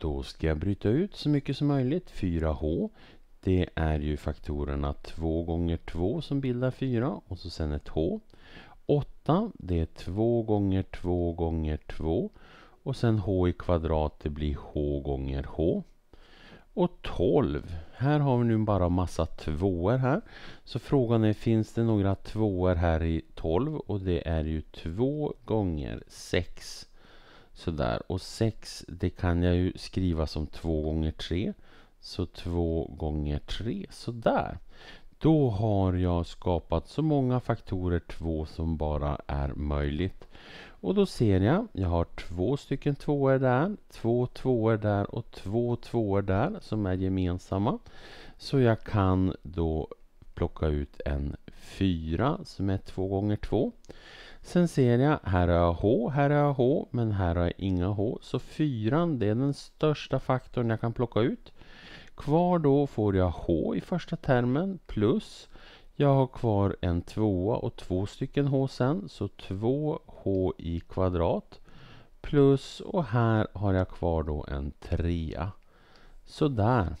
Då ska jag bryta ut så mycket som möjligt, 4H. Det är ju faktorerna 2 gånger 2 som bildar 4 och så sen ett H. 8, det är 2 gånger 2 gånger 2 och sen H i kvadrat, det blir H gånger H. Och 12, här har vi nu bara massa tvåor här. Så frågan är, finns det några tvåor här i 12? Och det är ju 2 gånger 6. Sådär. Och 6 det kan jag ju skriva som 2 gånger 3. Så 2 gånger 3. Sådär. Då har jag skapat så många faktorer 2 som bara är möjligt. Och då ser jag, jag har två stycken tvåor där, två tvåor där och två tvåor där som är gemensamma. Så jag kan då plocka ut en 4 som är 2 gånger 2. Sen ser jag, här har jag H, här har jag H, men här har jag inga H. Så fyran, det är den största faktorn jag kan plocka ut. Kvar då får jag H i första termen plus jag har kvar en tvåa och två stycken H sen, så 2H i kvadrat plus och här har jag kvar då en trea. Sådär.